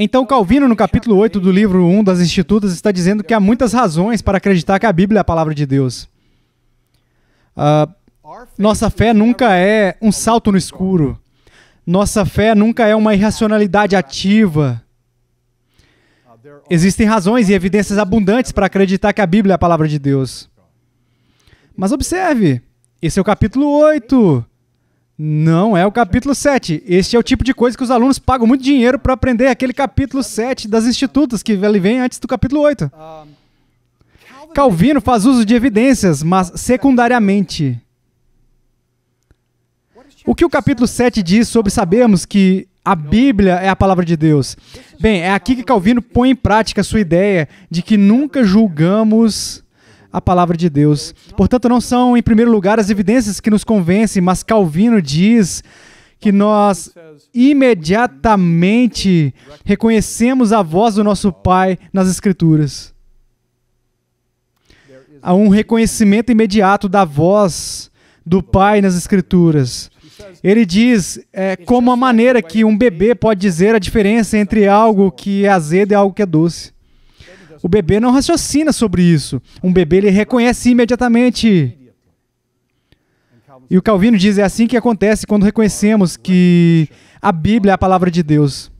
Então, Calvino, no capítulo 8 do livro 1 das Institutas, está dizendo que há muitas razões para acreditar que a Bíblia é a palavra de Deus. Uh, nossa fé nunca é um salto no escuro. Nossa fé nunca é uma irracionalidade ativa. Existem razões e evidências abundantes para acreditar que a Bíblia é a palavra de Deus. Mas observe, esse é o capítulo 8. Não é o capítulo 7. Este é o tipo de coisa que os alunos pagam muito dinheiro para aprender aquele capítulo 7 das institutas, que ele vem antes do capítulo 8. Calvino faz uso de evidências, mas secundariamente. O que o capítulo 7 diz sobre sabermos que a Bíblia é a palavra de Deus? Bem, é aqui que Calvino põe em prática a sua ideia de que nunca julgamos a palavra de Deus. Portanto, não são, em primeiro lugar, as evidências que nos convencem, mas Calvino diz que nós imediatamente reconhecemos a voz do nosso Pai nas Escrituras. Há um reconhecimento imediato da voz do Pai nas Escrituras. Ele diz é, como a maneira que um bebê pode dizer a diferença entre algo que é azedo e algo que é doce. O bebê não raciocina sobre isso. Um bebê ele reconhece imediatamente. E o Calvino diz: é assim que acontece quando reconhecemos que a Bíblia é a palavra de Deus.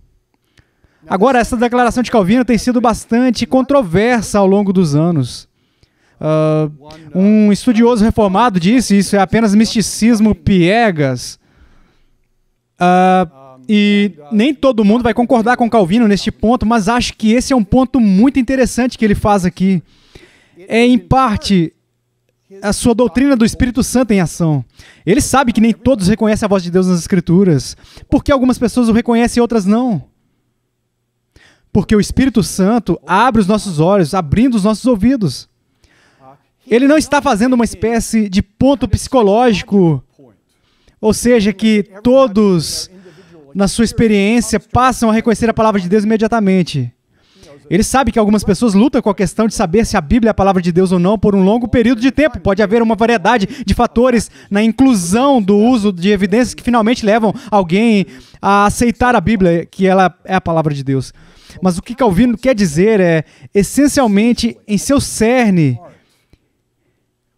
Agora, essa declaração de Calvino tem sido bastante controversa ao longo dos anos. Uh, um estudioso reformado disse: isso é apenas misticismo piegas. Uh, e nem todo mundo vai concordar com Calvino neste ponto, mas acho que esse é um ponto muito interessante que ele faz aqui. É, em parte, a sua doutrina do Espírito Santo em ação. Ele sabe que nem todos reconhecem a voz de Deus nas Escrituras. Por que algumas pessoas o reconhecem e outras não? Porque o Espírito Santo abre os nossos olhos, abrindo os nossos ouvidos. Ele não está fazendo uma espécie de ponto psicológico, ou seja, que todos na sua experiência, passam a reconhecer a palavra de Deus imediatamente. Ele sabe que algumas pessoas lutam com a questão de saber se a Bíblia é a palavra de Deus ou não por um longo período de tempo. Pode haver uma variedade de fatores na inclusão do uso de evidências que finalmente levam alguém a aceitar a Bíblia, que ela é a palavra de Deus. Mas o que Calvino quer dizer é, essencialmente, em seu cerne,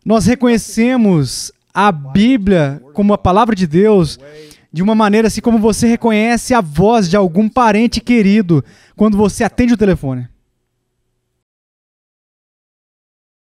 nós reconhecemos a Bíblia como a palavra de Deus de uma maneira assim como você reconhece a voz de algum parente querido quando você atende o telefone.